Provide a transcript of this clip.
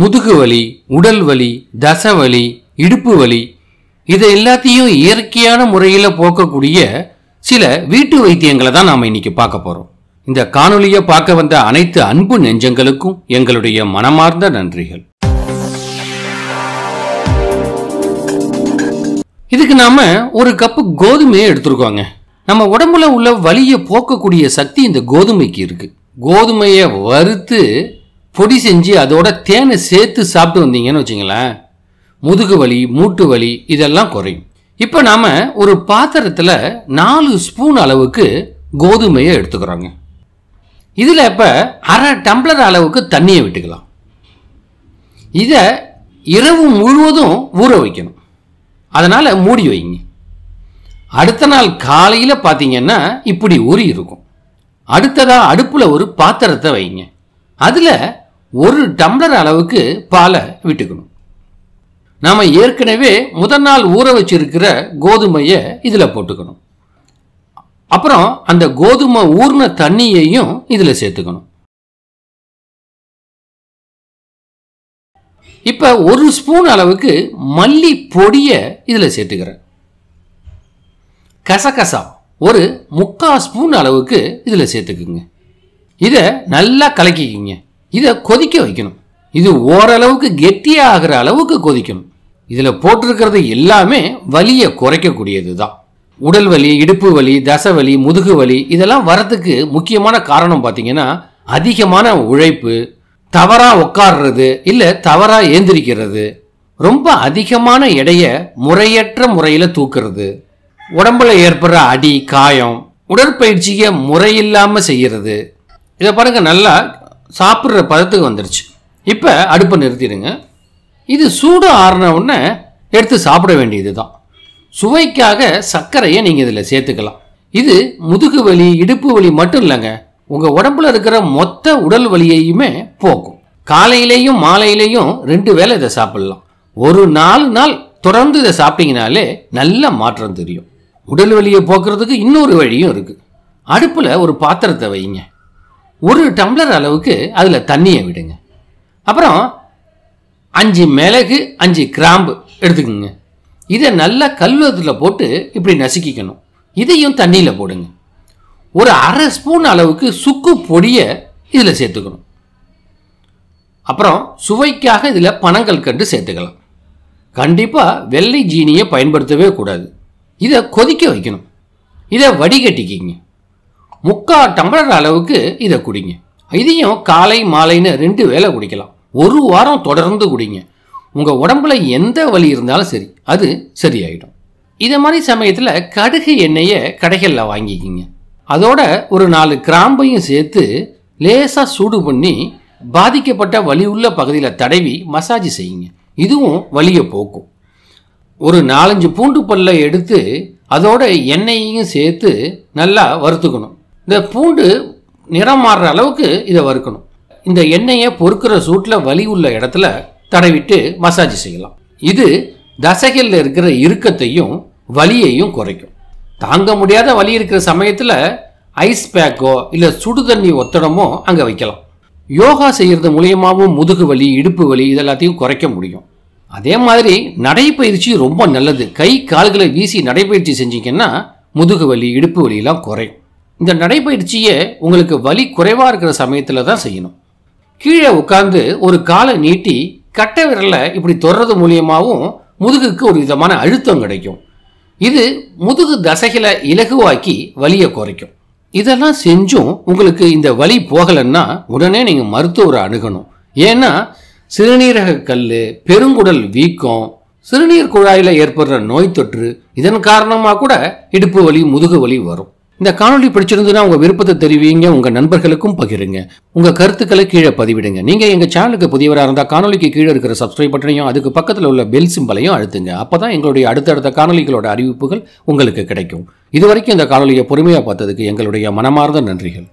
முதுகு வலி உடல் வலி தச வலி இடுப்பு வலி இதை எல்லாத்தையும் இயற்கையான முறையில் போக்கக்கூடிய சில வீட்டு வைத்தியங்களை தான் நாம் இன்னைக்கு பார்க்க போகிறோம் இந்த காணொலியை பார்க்க வந்த அனைத்து அன்பு நெஞ்சங்களுக்கும் எங்களுடைய மனமார்ந்த நன்றிகள் இதுக்கு நாம ஒரு கப்பு கோதுமையை எடுத்துருக்கோங்க நம்ம உடம்புல உள்ள வலியை போக்கக்கூடிய சக்தி இந்த கோதுமைக்கு இருக்கு கோதுமையை வறுத்து பொடி செஞ்சு அதோட தேனை சேர்த்து சாப்பிட்டு வந்தீங்கன்னு வச்சுங்களேன் முதுகு வலி மூட்டு வலி இதெல்லாம் குறையும் இப்போ நாம் ஒரு பாத்திரத்தில் நாலு ஸ்பூன் அளவுக்கு கோதுமையை எடுத்துக்கிறோங்க இதில் இப்போ அரை டம்ளர் அளவுக்கு தண்ணியை விட்டுக்கலாம் இதை இரவு முழுவதும் ஊற வைக்கணும் அதனால் மூடி வைங்க அடுத்த நாள் காலையில் பார்த்தீங்கன்னா இப்படி ஊறி இருக்கும் அடுத்ததாக அடுப்பில் ஒரு பாத்திரத்தை வைங்க அதில் ஒரு டம்ளர் அளவுக்கு பாலை விட்டுக்கணும் நாம் ஏற்கனவே முதல் நாள் ஊற வச்சிருக்கிற கோதுமையை இதில் போட்டுக்கணும் அப்புறம் அந்த கோதுமை ஊர்ன தண்ணியையும் இதில் சேர்த்துக்கணும் இப்போ ஒரு ஸ்பூன் அளவுக்கு மல்லி பொடியை இதில் சேர்த்துக்கிறேன் கசகசா ஒரு முக்கால் ஸ்பூன் அளவுக்கு இதில் சேர்த்துக்குங்க இதை நல்லா கலக்கிக்கிங்க இதை கொதிக்க வைக்கணும் இது ஓரளவுக்கு கெட்டியாகிற அளவுக்கு கொதிக்கணும் இதில் போட்டிருக்கிறது எல்லாமே வலியை குறைக்கக்கூடியது தான் உடல் வலி இடுப்பு வலி தசை வலி முதுகு வலி இதெல்லாம் வரத்துக்கு முக்கியமான காரணம் பார்த்தீங்கன்னா அதிகமான உழைப்பு தவறாக உட்காடுறது இல்லை தவறாக ஏந்திரிக்கிறது ரொம்ப அதிகமான எடையை முறையற்ற முறையில் தூக்குறது உடம்புல ஏற்படுற அடி காயம் உடற்பயிற்சியை முறையில்லாமல் செய்கிறது இதை பாருங்கள் நல்லா சாப்பிட்ற பதத்துக்கு வந்துடுச்சு இப்போ அடுப்பை நிறுத்திடுங்க இது சூடு ஆறின உடனே எடுத்து சாப்பிட வேண்டியது தான் சுவைக்காக சர்க்கரையை நீங்கள் இதில் சேர்த்துக்கலாம் இது முதுகு வலி இடுப்பு வலி மட்டும் இல்லைங்க உங்கள் உடம்புல இருக்கிற மொத்த உடல் வலியையுமே போக்கும் காலையிலையும் மாலையிலையும் ரெண்டு வேளை இதை சாப்பிடலாம் ஒரு நாலு நாள் தொடர்ந்து இதை சாப்பிட்டீங்கனாலே நல்ல மாற்றம் தெரியும் உடல் வலியை போக்குறதுக்கு இன்னொரு வழியும் இருக்குது அடுப்பில் ஒரு பாத்திரத்தை வைங்க ஒரு டம்ளர் அளவுக்கு அதில் தண்ணியை விடுங்க அப்புறம் அஞ்சு மிளகு அஞ்சு கிராம்பு எடுத்துக்கோங்க இதை நல்லா கல்வத்தில் போட்டு இப்படி நசுக்கிக்கணும் இதையும் தண்ணியில் போடுங்க ஒரு அரை ஸ்பூன் அளவுக்கு சுக்கு பொடியை இதில் சேர்த்துக்கணும் அப்புறம் சுவைக்காக இதில் பனங்கள் கண்டு சேர்த்துக்கலாம் கண்டிப்பாக வெள்ளை ஜீனியை பயன்படுத்தவே கூடாது இதை கொதிக்க வைக்கணும் இதை வடிகட்டிக்கிங்க முக்கா டம்ளர் அளவுக்கு இதை குடிங்க இதையும் காலை மாலைன்னு ரெண்டு வேலை குடிக்கலாம் ஒரு வாரம் தொடர்ந்து குடிங்க உங்கள் உடம்புல எந்த வலி இருந்தாலும் சரி அது சரியாயிடும் இதை மாதிரி சமயத்தில் கடுகு எண்ணெயை கடைகளில் வாங்கிக்கிங்க அதோட ஒரு நாலு கிராம்பையும் சேர்த்து லேசாக சூடு பண்ணி பாதிக்கப்பட்ட வலி உள்ள பகுதியில் தடவி மசாஜ் செய்யுங்க இதுவும் வலியை போக்கும் ஒரு நாலஞ்சு பூண்டு பல்லை எடுத்து அதோட எண்ணெயையும் சேர்த்து நல்லா வறுத்துக்கணும் இந்த பூண்டு நிறம் மாறுற அளவுக்கு இதை வறுக்கணும் இந்த எண்ணெயை பொறுக்கிற சூட்டில் வலி உள்ள இடத்துல தடவிட்டு மசாஜ் செய்யலாம் இது தசைகளில் இருக்கிற இறுக்கத்தையும் வலியையும் குறைக்கும் தாங்க முடியாத வலி இருக்கிற சமயத்தில் ஐஸ் பேக்கோ இல்லை சுடு தண்ணி ஒத்தடமோ அங்கே வைக்கலாம் யோகா செய்கிறது மூலியமாகவும் முதுகு வலி இடுப்பு வலி இதெல்லாத்தையும் குறைக்க முடியும் அதே மாதிரி நடைப்பயிற்சி ரொம்ப நல்லது கை கால்களை வீசி நடைப்பயிற்சி செஞ்சிங்கன்னா முதுகு வலி இடுப்பு வலியெல்லாம் குறையும் இந்த நடைப்பயிற்சியை உங்களுக்கு வலி குறைவாக இருக்கிற சமயத்தில் தான் செய்யணும் கீழே உட்காந்து ஒரு காலை நீட்டி கட்டை விரலை இப்படி தொடுறது மூலியமாகவும் முதுகுக்கு ஒரு விதமான அழுத்தம் கிடைக்கும் இது முதுகு தசைகளை இலகுவாக்கி வலியை குறைக்கும் இதெல்லாம் செஞ்சும் உங்களுக்கு இந்த வலி போகலைன்னா உடனே நீங்கள் மருத்துவரை அணுகணும் ஏன்னா சிறுநீரக கல் பெருங்குடல் வீக்கம் சிறுநீர் குழாயில் ஏற்படுற நோய் தொற்று இதன் காரணமாக கூட இடுப்பு வலி முதுகு வலி வரும் இந்த காணொலி பிடிச்சிருந்ததுன்னா உங்கள் விருப்பத்தை தெரிவிங்க உங்கள் நண்பர்களுக்கும் பகிருங்க உங்கள் கருத்துக்களை கீழே பதிவிடுங்க நீங்கள் எங்கள் சேனலுக்கு புதியவராக இருந்தால் காணொலிக்கு கீழே இருக்கிற சப்ஸ்கிரைப் பட்டனையும் அதுக்கு பக்கத்தில் உள்ள பெல் சிம்பலையும் அழுத்துங்க அப்போ தான் எங்களுடைய அடுத்தடுத்த காணொலிகளோட அறிவிப்புகள் உங்களுக்கு கிடைக்கும் இதுவரைக்கும் இந்த காணொலியை பொறுமையாக பார்த்ததுக்கு எங்களுடைய மனமார்ந்த நன்றிகள்